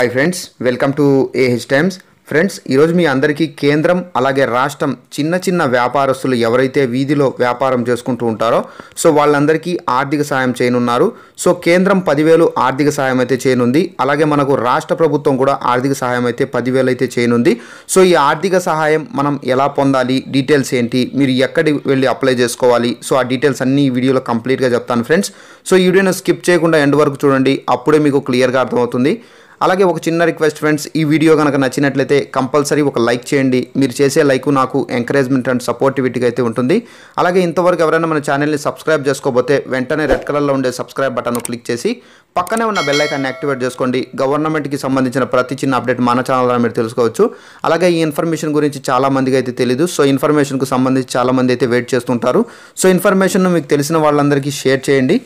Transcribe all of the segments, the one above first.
hi friends welcome to AH Times friends ఈరోజు మీ అందరికీ కేంద్రం అలాగే రాష్ట్రం చిన్న చిన్న వ్యాపారస్తులు ఎవరైతే వీధిలో వ్యాపారం చేసుకుంటూ ఉంటారో సో వాళ్ళందరికీ ఆర్థిక సాయం చేయనున్నారు సో కేంద్రం పదివేలు ఆర్థిక సాయం అయితే చేయనుంది అలాగే మనకు రాష్ట్ర ప్రభుత్వం కూడా ఆర్థిక సహాయం అయితే పదివేలు అయితే చేయనుంది సో ఈ ఆర్థిక సహాయం మనం ఎలా పొందాలి డీటెయిల్స్ ఏంటి మీరు ఎక్కడికి వెళ్ళి అప్లై చేసుకోవాలి సో ఆ డీటెయిల్స్ అన్నీ ఈ వీడియోలో కంప్లీట్గా చెప్తాను ఫ్రెండ్స్ సో ఈ వీడియోని స్కిప్ చేయకుండా ఎండ్ వరకు చూడండి అప్పుడే మీకు క్లియర్గా అర్థమవుతుంది అలాగే ఒక చిన్న రిక్వెస్ట్ ఫ్రెండ్స్ ఈ వీడియో కనుక నచ్చినట్లయితే కంపల్సరీ ఒక లైక్ చేయండి మీరు చేసే లైక్ నాకు ఎంకరేజ్మెంట్ అండ్ సపోర్టివిటీగా అయితే ఉంటుంది అలాగే ఇంతవరకు ఎవరైనా మన ఛానల్ని సబ్స్క్రైబ్ చేసుకోబోతే వెంటనే రెడ్ కలర్లో ఉండే సబ్స్క్రైబ్ బటన్ను క్లిక్ చేసి పక్కనే ఉన్న బెల్ ఐకాన్ని యాక్టివేట్ చేసుకోండి గవర్నమెంట్కి సంబంధించిన ప్రతి చిన్న అప్డేట్ మన ఛానల్ ద్వారా మీరు తెలుసుకోవచ్చు అలాగే ఈ ఇన్ఫర్మేషన్ గురించి చాలా మందికి అయితే తెలియదు సో ఇన్ఫర్మేషన్కు సంబంధించి చాలామంది అయితే వెయిట్ చేస్తుంటారు సో ఇన్ఫర్మేషన్ మీకు తెలిసిన వాళ్ళందరికీ షేర్ చేయండి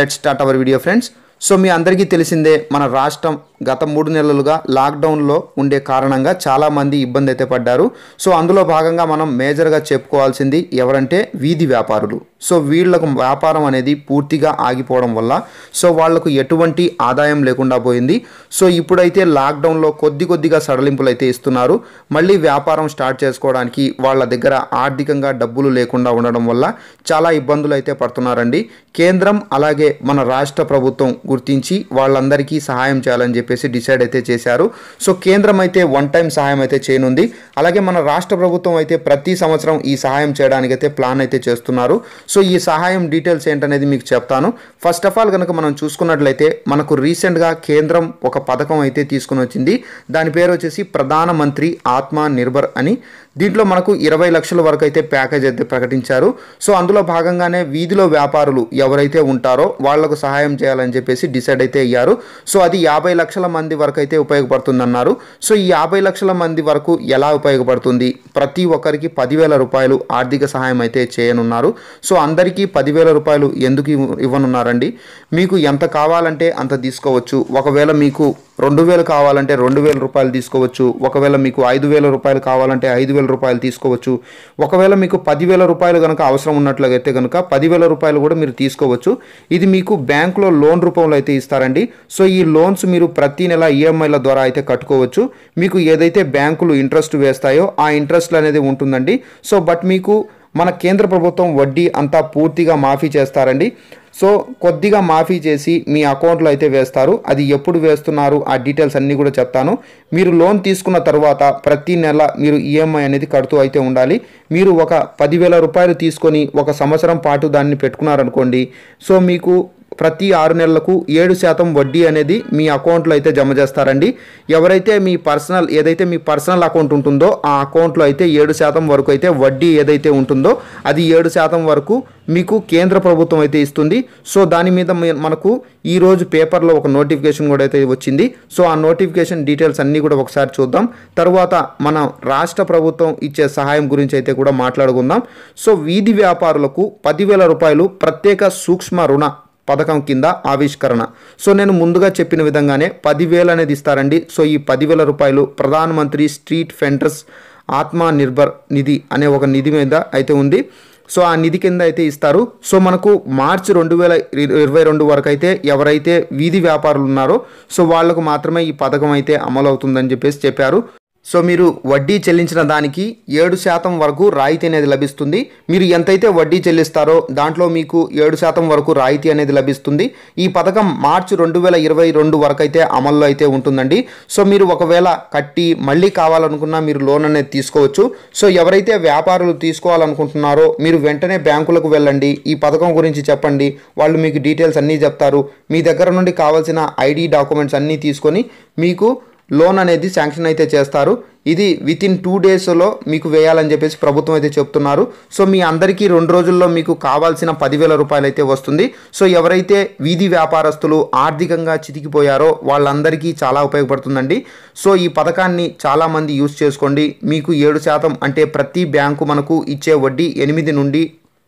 let start our video friends so మీ అందరికీ తెలిసిందే మన రాష్ట్రం గత మూడు నెలలుగా లాక్డౌన్లో ఉండే కారణంగా చాలామంది ఇబ్బంది అయితే పడ్డారు సో అందులో భాగంగా మనం మేజర్గా చెప్పుకోవాల్సింది ఎవరంటే వీధి వ్యాపారులు సో వీళ్లకు వ్యాపారం అనేది పూర్తిగా ఆగిపోవడం వల్ల సో వాళ్లకు ఎటువంటి ఆదాయం లేకుండా పోయింది సో ఇప్పుడైతే లాక్డౌన్లో కొద్ది కొద్దిగా సడలింపులు అయితే ఇస్తున్నారు మళ్ళీ వ్యాపారం స్టార్ట్ చేసుకోవడానికి వాళ్ళ దగ్గర ఆర్థికంగా డబ్బులు లేకుండా ఉండడం వల్ల చాలా ఇబ్బందులు అయితే పడుతున్నారండి కేంద్రం అలాగే మన రాష్ట్ర ప్రభుత్వం గుర్తించి వాళ్ళందరికీ సహాయం చేయాలని చెప్పి చెప్పేసి డిసైడ్ అయితే చేశారు సో కేంద్రం అయితే వన్ టైం సహాయం అయితే చేయనుంది అలాగే మన రాష్ట్ర ప్రభుత్వం అయితే ప్రతి సంవత్సరం ఈ సహాయం చేయడానికి అయితే ప్లాన్ అయితే చేస్తున్నారు సో ఈ సహాయం డీటెయిల్స్ ఏంటనేది మీకు చెప్తాను ఫస్ట్ ఆఫ్ ఆల్ కనుక మనం చూసుకున్నట్లయితే మనకు రీసెంట్గా కేంద్రం ఒక పథకం అయితే తీసుకుని వచ్చింది దాని పేరు వచ్చేసి ప్రధానమంత్రి ఆత్మ నిర్భర్ అని దీంట్లో మనకు ఇరవై లక్షల వరకు అయితే ప్యాకేజ్ అయితే ప్రకటించారు సో అందులో భాగంగానే వీధిలో వ్యాపారులు ఎవరైతే ఉంటారో వాళ్లకు సహాయం చేయాలని చెప్పేసి డిసైడ్ అయితే అయ్యారు సో అది యాభై లక్షల మంది వరకు అయితే ఉపయోగపడుతుందన్నారు సో ఈ యాభై లక్షల మంది వరకు ఎలా ఉపయోగపడుతుంది ప్రతి ఒక్కరికి పదివేల రూపాయలు ఆర్థిక సహాయం అయితే చేయనున్నారు సో అందరికీ పదివేల రూపాయలు ఎందుకు ఇవ్వనున్నారండి మీకు ఎంత కావాలంటే అంత తీసుకోవచ్చు ఒకవేళ మీకు రెండు వేలు కావాలంటే రెండు వేల రూపాయలు తీసుకోవచ్చు ఒకవేళ మీకు ఐదు వేల రూపాయలు కావాలంటే ఐదు వేల రూపాయలు తీసుకోవచ్చు ఒకవేళ మీకు పదివేల రూపాయలు కనుక అవసరం ఉన్నట్లయితే కనుక పదివేల రూపాయలు కూడా మీరు తీసుకోవచ్చు ఇది మీకు బ్యాంకులో లోన్ రూపంలో అయితే ఇస్తారండి సో ఈ లోన్స్ మీరు ప్రతి నెల ఈఎంఐల ద్వారా అయితే కట్టుకోవచ్చు మీకు ఏదైతే బ్యాంకులు ఇంట్రెస్ట్ వేస్తాయో ఆ ఇంట్రెస్ట్ అనేది ఉంటుందండి సో బట్ మీకు మన కేంద్ర ప్రభుత్వం వడ్డీ అంతా పూర్తిగా మాఫీ చేస్తారండి సో కొద్దిగా మాఫీ చేసి మీ అకౌంట్లో అయితే వేస్తారు అది ఎప్పుడు వేస్తున్నారు ఆ డీటెయిల్స్ అన్నీ కూడా చెప్తాను మీరు లోన్ తీసుకున్న తర్వాత ప్రతి నెల మీరు ఈఎంఐ అనేది కడుతూ అయితే ఉండాలి మీరు ఒక పదివేల రూపాయలు తీసుకొని ఒక సంవత్సరం పాటు దాన్ని పెట్టుకున్నారనుకోండి సో మీకు ప్రతి ఆరు నెలలకు ఏడు శాతం వడ్డీ అనేది మీ అకౌంట్లో అయితే జమ చేస్తారండి ఎవరైతే మీ పర్సనల్ ఏదైతే మీ పర్సనల్ అకౌంట్ ఉంటుందో ఆ అకౌంట్లో అయితే ఏడు శాతం వరకు అయితే వడ్డీ ఏదైతే ఉంటుందో అది ఏడు శాతం వరకు మీకు కేంద్ర ప్రభుత్వం అయితే ఇస్తుంది సో దాని మీద మనకు ఈరోజు పేపర్లో ఒక నోటిఫికేషన్ కూడా అయితే వచ్చింది సో ఆ నోటిఫికేషన్ డీటెయిల్స్ అన్నీ కూడా ఒకసారి చూద్దాం తర్వాత మన రాష్ట్ర ప్రభుత్వం ఇచ్చే సహాయం గురించి అయితే కూడా మాట్లాడుకుందాం సో వీధి వ్యాపారులకు పదివేల రూపాయలు ప్రత్యేక సూక్ష్మ రుణ పథకం కింద ఆవిష్కరణ సో నేను ముందుగా చెప్పిన విధంగానే పదివేలు అనేది ఇస్తారండి సో ఈ పదివేల రూపాయలు ప్రధానమంత్రి స్ట్రీట్ ఫెండర్స్ ఆత్మ నిర్భర్ నిధి అనే ఒక నిధి మీద అయితే ఉంది సో ఆ నిధి కింద అయితే ఇస్తారు సో మనకు మార్చి రెండు వేల ఇరవై రెండు వరకు అయితే ఎవరైతే వీధి వ్యాపారులు ఉన్నారో సో వాళ్లకు మాత్రమే ఈ పథకం అయితే అమలు అవుతుందని చెప్పేసి చెప్పారు సో మీరు వడ్డీ చెల్లించిన దానికి ఏడు శాతం వరకు రాయితీ అనేది లభిస్తుంది మీరు ఎంతైతే వడ్డీ చెల్లిస్తారో దాంట్లో మీకు ఏడు శాతం వరకు రాయితీ అనేది లభిస్తుంది ఈ పథకం మార్చి రెండు వేల ఇరవై రెండు వరకు అయితే అమల్లో అయితే ఉంటుందండి సో మీరు ఒకవేళ కట్టి మళ్ళీ కావాలనుకున్నా మీరు లోన్ అనేది తీసుకోవచ్చు సో ఎవరైతే వ్యాపారులు తీసుకోవాలనుకుంటున్నారో మీరు వెంటనే బ్యాంకులకు వెళ్ళండి ఈ పథకం గురించి చెప్పండి వాళ్ళు మీకు డీటెయిల్స్ అన్నీ చెప్తారు మీ దగ్గర నుండి కావాల్సిన ఐడి డాక్యుమెంట్స్ అన్నీ తీసుకొని మీకు లోన్ అనేది శాంక్షన్ అయితే చేస్తారు ఇది విత్ ఇన్ టూ డేస్లో మీకు వేయాలని చెప్పేసి ప్రభుత్వం అయితే చెప్తున్నారు సో మీ అందరికీ రెండు రోజుల్లో మీకు కావాల్సిన పదివేల రూపాయలు అయితే వస్తుంది సో ఎవరైతే వీధి వ్యాపారస్తులు ఆర్థికంగా చితికిపోయారో వాళ్ళందరికీ చాలా ఉపయోగపడుతుందండి సో ఈ పథకాన్ని చాలామంది యూజ్ చేసుకోండి మీకు ఏడు శాతం అంటే ప్రతి బ్యాంకు మనకు ఇచ్చే వడ్డీ ఎనిమిది నుండి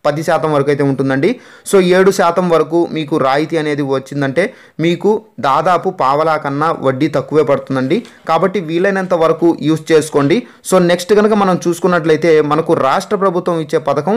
పది శాతం వరకు అయితే ఉంటుందండి సో ఏడు శాతం వరకు మీకు రాయితీ అనేది వచ్చిందంటే మీకు దాదాపు పావలా కన్నా వడ్డీ తక్కువే పడుతుందండి కాబట్టి వీలైనంత వరకు యూస్ చేసుకోండి సో నెక్స్ట్ కనుక మనం చూసుకున్నట్లయితే మనకు రాష్ట్ర ప్రభుత్వం ఇచ్చే పథకం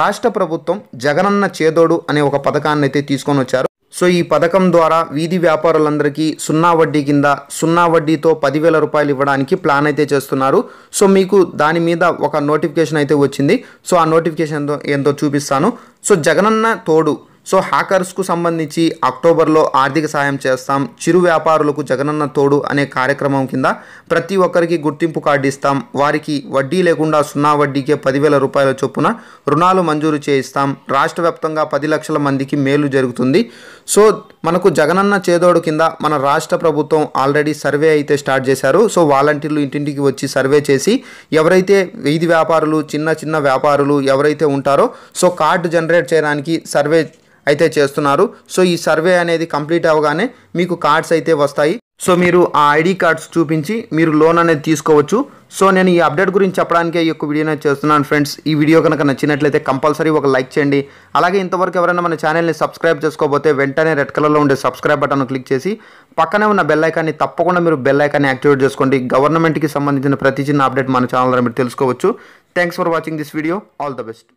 రాష్ట్ర ప్రభుత్వం జగనన్న చేదోడు అనే ఒక పథకాన్ని అయితే తీసుకొని వచ్చారు సో ఈ పథకం ద్వారా వీధి వ్యాపారులందరికీ సున్నా వడ్డీ కింద సున్నా వడ్డీతో పదివేల రూపాయలు ఇవ్వడానికి ప్లాన్ అయితే చేస్తున్నారు సో మీకు దాని మీద ఒక నోటిఫికేషన్ అయితే వచ్చింది సో ఆ నోటిఫికేషన్ ఎంతో చూపిస్తాను సో జగనన్న తోడు సో హ్యాకర్స్కు సంబంధించి అక్టోబర్లో ఆర్థిక సాయం చేస్తాం చిరు వ్యాపారులకు జగనన్న తోడు అనే కార్యక్రమం కింద ప్రతి ఒక్కరికి గుర్తింపు కార్డు ఇస్తాం వారికి వడ్డీ లేకుండా సున్నా వడ్డీకే పదివేల రూపాయల చొప్పున రుణాలు మంజూరు చేయిస్తాం రాష్ట్ర వ్యాప్తంగా పది లక్షల మందికి మేలు జరుగుతుంది సో మనకు జగనన్న చేదోడు కింద మన రాష్ట్ర ప్రభుత్వం ఆల్రెడీ సర్వే అయితే స్టార్ట్ చేశారు సో వాలంటీర్లు ఇంటింటికి వచ్చి సర్వే చేసి ఎవరైతే వీధి వ్యాపారులు చిన్న చిన్న వ్యాపారులు ఎవరైతే ఉంటారో సో కార్డు జనరేట్ చేయడానికి సర్వే అయితే చేస్తున్నారు సో ఈ సర్వే అనేది కంప్లీట్ అవగానే మీకు కార్డ్స్ అయితే వస్తాయి సో మీరు ఆ ఐడి కార్డ్స్ చూపించి మీరు లోన్ అనేది తీసుకోవచ్చు సో నేను ఈ అప్డేట్ గురించి చెప్పడానికే ఈ యొక్క వీడియోనే చేస్తున్నాను ఫ్రెండ్స్ ఈ వీడియో కనుక నచ్చినట్లయితే కంపల్సరీ ఒక లైక్ చేయండి అలాగే ఇంతవరకు ఎవరైనా మన ఛానల్ని సబ్స్క్రైబ్ చేసుకోకపోతే వెంటనే రెడ్ కలర్లో ఉండే సబ్స్క్రైబ్ బటన్ క్లిక్ చేసి పక్కనే ఉన్న బెల్లైకాన్ని తప్పకుండా మీరు బెల్లైకాన్ని యాక్టివేట్ చేసుకోండి గవర్నమెంట్కి సంబంధించిన ప్రతి చిన్న అప్డేట్ మన ఛానల్ మీరు తెలుసుకోవచ్చు thanks for watching this video all the best